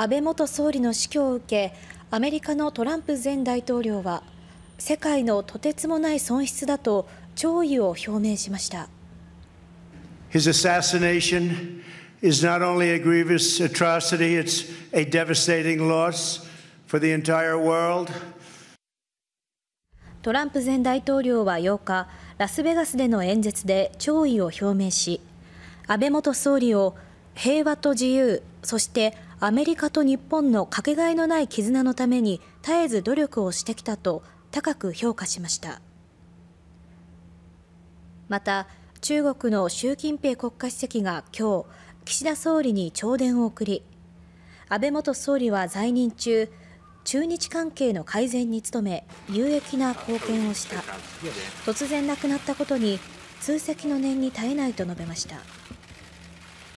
安倍元総理の死去を受け、アメリカのトランプ前大統領は、世界のとてつもない損失だと弔意を表明しました。His assassination is not only a grievous atrocity, it's a devastating loss for the entire world. トランプ前大統領は8日、ラスベガスでの演説で弔意を表明し、安倍元総理を平和と自由、そしてアメリカと日本のかけがえのない絆のために絶えず努力をしてきたと高く評価しましたまた中国の習近平国家主席が今日岸田総理に弔電を送り安倍元総理は在任中中日関係の改善に努め有益な貢献をした突然亡くなったことに痛惜の念に耐えないと述べました。